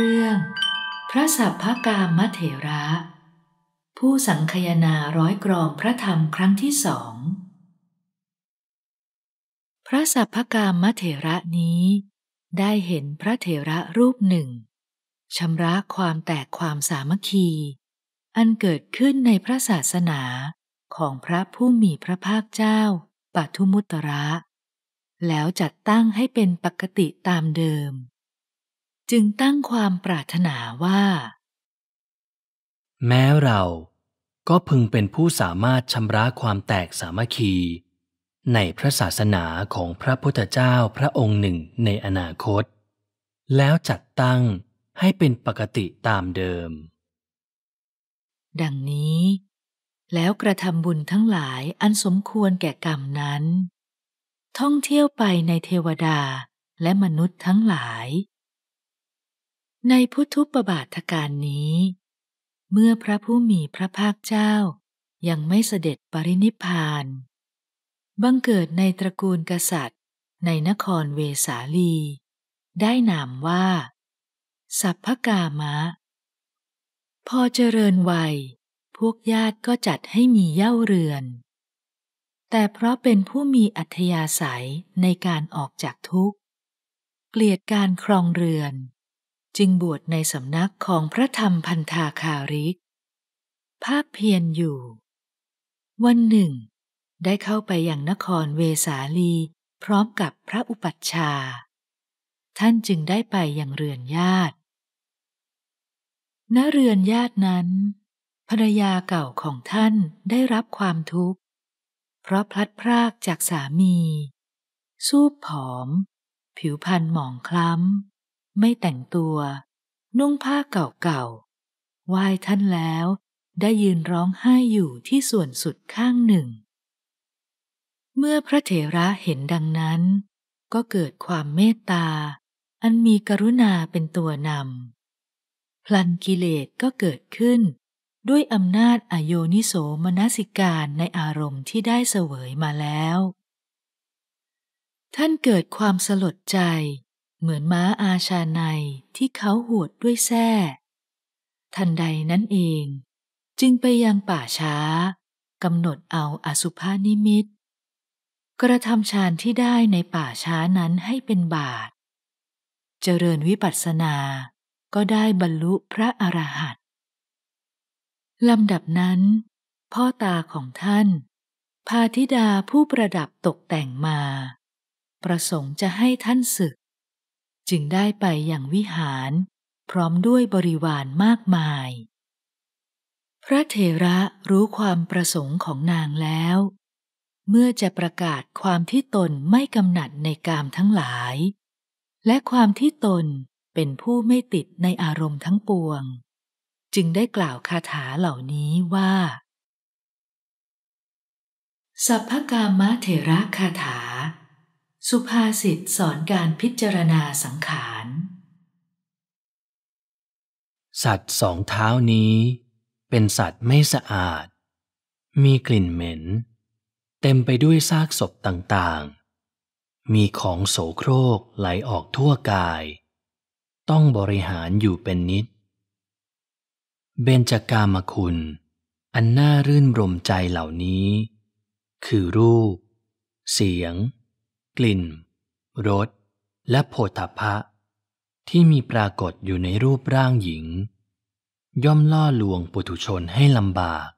เรื่องพระสัพพกามมเถระ ผู้สังคยนาร้อยกรองพระธรรมครั้งที่สองพระสัพพกามมเถระนี้ ได้เห็นพระเถระรูปหนึ่งชำระความแตกความสามัคคี อันเกิดขึ้นในพระศาสนาของพระผู้มีพระภาคเจ้าปัทุมุตระแล้วจัดตั้งให้เป็นปกติตามเดิมจึงตั้งความปรารถนาว่า แม้เราก็พึงเป็นผู้สามารถชำระความแตกสามัคคี ในพระศาสนาของพระพุทธเจ้าพระองค์หนึ่งในอนาคต แล้วจัดตั้งให้เป็นปกติตามเดิม ดังนี้แล้วกระทำบุญทั้งหลายอันสมควรแก่กรรมนั้น ท่องเที่ยวไปในเทวดาและมนุษย์ทั้งหลายในพุทธุปบาทการนี้ เมื่อพระผู้มีพระภาคเจ้ายังไม่เสด็จปรินิพาน บังเกิดในตระกูลกษัตริย์ ในนครเวสาลี ได้นามว่า สัพพกามะ พอเจริญวัย พวกญาติก็จัดให้มีเย่าเรือน แต่เพราะเป็นผู้มีอัธยาศัยในการออกจากทุกข์ เกลียดการครองเรือนจึงบวชในสำนักของพระธรรมพันธาคาริกภาพเพียรอยู่ วันหนึ่งได้เข้าไปยังนครเวสาลีพร้อมกับพระอุปัชฌาย์ท่านจึงได้ไปยังเรือนญาติณเรือนญาตินั้น ภรรยาเก่าของท่านได้รับความทุกข์ เพราะพลัดพรากจากสามีสูบผอมผิวพรรณหมองคล้ำไม่แต่งตัว นุ่งผ้าเก่าๆไหว้ท่านแล้ว ได้ยืนร้องไห้อยู่ที่ส่วนสุดข้างหนึ่ง เมื่อพระเถระเห็นดังนั้น ก็เกิดความเมตตา อันมีกรุณาเป็นตัวนำพลันกิเลสก็เกิดขึ้น ด้วยอำนาจอโยนิโสมนสิการในอารมณ์ที่ได้เสวยมาแล้ว ท่านเกิดความสลดใจเหมือนม้าอาชาในที่เขาหวดด้วยแส้ทันใดนั้นเองจึงไปยังป่าช้ากำหนดเอาอสุภานิมิตกระทำฌานที่ได้ในป่าช้านั้นให้เป็นบาท เจริญวิปัสสนาก็ได้บรรลุพระอรหันต์ลำดับนั้น พ่อตาของท่าน พาธิดาผู้ประดับตกแต่งมา ประสงค์จะให้ท่านศึกจึงได้ไปอย่างวิหาร พร้อมด้วยบริวารมากมาย พระเถระรู้ความประสงค์ของนางแล้ว เมื่อจะประกาศความที่ตนไม่กำหนัดในกามทั้งหลาย และความที่ตนเป็นผู้ไม่ติดในอารมณ์ทั้งปวง จึงได้กล่าวคาถาเหล่านี้ว่า สัพพกามะเถระคาถาสุภาษิตสอนการพิจารณาสังขาร สัตว์สองเท้านี้ เป็นสัตว์ไม่สะอาด มีกลิ่นเหม็น เต็มไปด้วยซากศพต่างๆ มีของโสโครกไหลออกทั่วกาย ต้องบริหารอยู่เป็นนิด เบญจากามคุณ อันน่ารื่นรมใจเหล่านี้ คือรูป เสียงกลิ่นรสและโผฏฐัพพะที่มีปรากฏอยู่ในรูปร่างหญิง ย่อมล่อลวงปุถุชนให้ลำบาก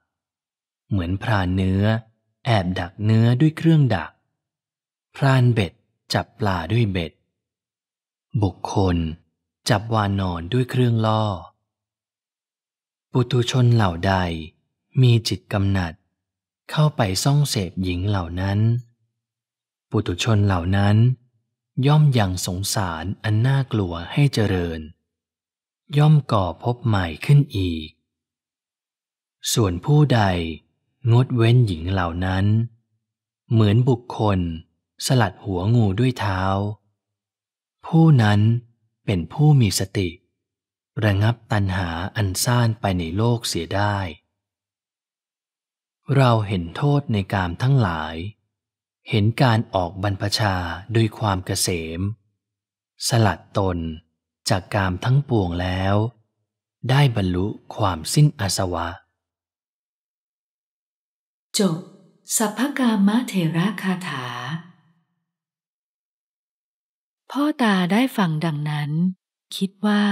เหมือนพรานเนื้อแอบดักเนื้อด้วยเครื่องดัก พรานเบ็ดจับปลาด้วยเบ็ด บุคคลจับวานอนด้วยเครื่องล่อ ปุถุชนเหล่าใดมีจิตกำหนัด เข้าไปซ่องเสพหญิงเหล่านั้นปุตุชนเหล่านั้น ย่อมอย่างสงสารอันน่ากลัวให้เจริญ ย่อมก่อพบใหม่ขึ้นอีก ส่วนผู้ใดงดเว้นหญิงเหล่านั้น เหมือนบุคคลสลัดหัวงูด้วยเท้า ผู้นั้นเป็นผู้มีสติ ระงับตัณหาอันซ่านไปในโลกเสียได้ เราเห็นโทษในกามทั้งหลายเห็นการออกบรรพชาด้วยความเกษม สลัดตนจากกามทั้งปวงแล้ว ได้บรรลุความสิ้นอาสวะจบสัพพกามะเทระคาถา พ่อตาได้ฟังดังนั้น คิดว่า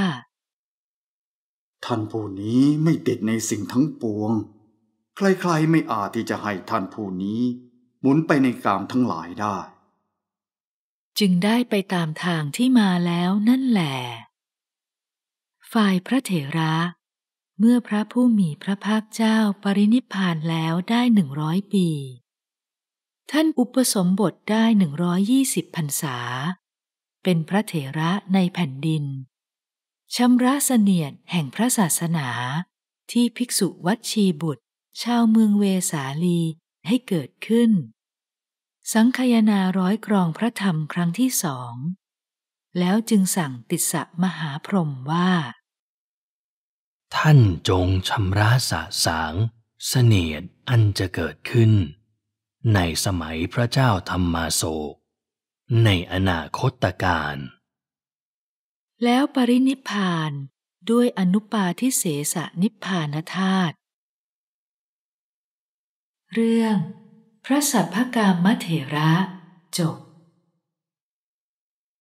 ท่านผู้นี้ไม่ติดในสิ่งทั้งปวง ใครๆ ไม่อาจที่จะให้ท่านผู้นี้หมุนไปในกามทั้งหลายได้ จึงได้ไปตามทางที่มาแล้วนั่นแหละ ฝ่ายพระเถระ เมื่อพระผู้มีพระภาคเจ้าปรินิพานแล้วได้หนึ่งร้อยปี ท่านอุปสมบทได้หนึ่งร้อยยี่สิบพรรษา เป็นพระเถระในแผ่นดินชำระเสนียดแห่งพระศาสนาที่ภิกษุวัดชีบุตร ชาวเมืองเวสาลีให้เกิดขึ้น สังคยนาร้อยกรองพระธรรมครั้งที่สอง แล้วจึงสั่งติสะมหาพรหมว่า ท่านจงชำระสะสาง เสนียดอันจะเกิดขึ้น ในสมัยพระเจ้าธรรมมาโศในอนาคตการ แล้วปรินิพานด้วยอนุปาทิเสสนิพานธาตุเรื่อง พระสัพพกามเถระจบ